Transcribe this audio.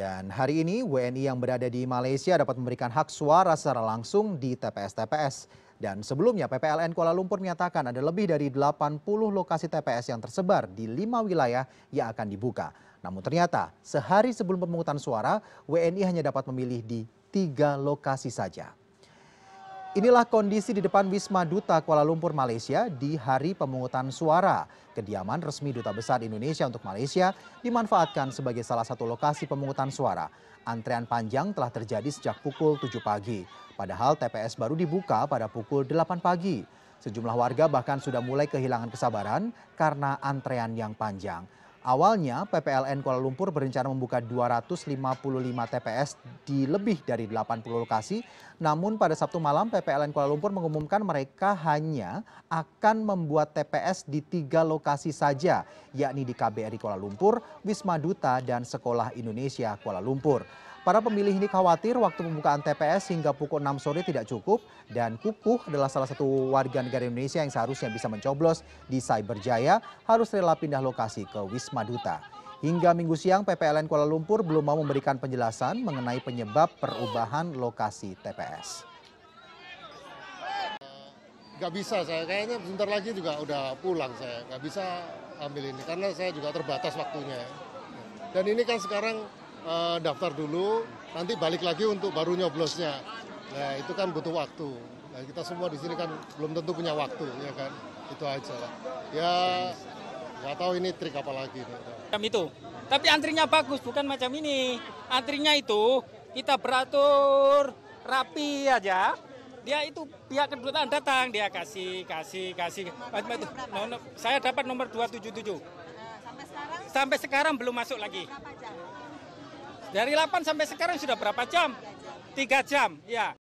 Dan hari ini WNI yang berada di Malaysia dapat memberikan hak suara secara langsung di TPS-TPS. Dan sebelumnya PPLN Kuala Lumpur menyatakan ada lebih dari 80 lokasi TPS yang tersebar di lima wilayah yang akan dibuka. Namun ternyata sehari sebelum pemungutan suara, WNI hanya dapat memilih di tiga lokasi saja. Inilah kondisi di depan Wisma Duta Kuala Lumpur, Malaysia di hari pemungutan suara. Kediaman resmi Duta Besar Indonesia untuk Malaysia dimanfaatkan sebagai salah satu lokasi pemungutan suara. Antrean panjang telah terjadi sejak pukul 7 pagi. Padahal TPS baru dibuka pada pukul 8 pagi. Sejumlah warga bahkan sudah mulai kehilangan kesabaran karena antrean yang panjang. Awalnya, PPLN Kuala Lumpur berencana membuka 255 TPS di lebih dari 80 lokasi. Namun pada Sabtu malam, PPLN Kuala Lumpur mengumumkan mereka hanya akan membuat TPS di tiga lokasi saja, yakni di KBRI Kuala Lumpur, Wisma Duta, dan Sekolah Indonesia Kuala Lumpur. Para pemilih ini khawatir waktu pembukaan TPS hingga pukul 6 sore tidak cukup dan Kukuh adalah salah satu warga negara Indonesia yang seharusnya bisa mencoblos di Cyberjaya harus rela pindah lokasi ke Wisma Duta. Hingga minggu siang PPLN Kuala Lumpur belum mau memberikan penjelasan mengenai penyebab perubahan lokasi TPS. Gak bisa saya, kayaknya sebentar lagi juga udah pulang saya. Gak bisa ambil ini karena saya juga terbatas waktunya. Dan ini kan sekarang uh, daftar dulu, nanti balik lagi untuk baru nyoblosnya. Nah itu kan butuh waktu. Nah kita semua di sini kan belum tentu punya waktu, ya kan? Itu aja. lah. Ya nggak tahu ini trik apa lagi. Macam itu. Tapi antrinya bagus, bukan macam ini. Antrinya itu kita beratur rapi aja. Dia itu pihak kedutaan datang, dia kasih, kasih, kasih. saya dapat nomor 277. Eh, sampai sekarang? Sampai sekarang belum masuk lagi. Dari 8 sampai sekarang sudah berapa jam? 3 jam, ya.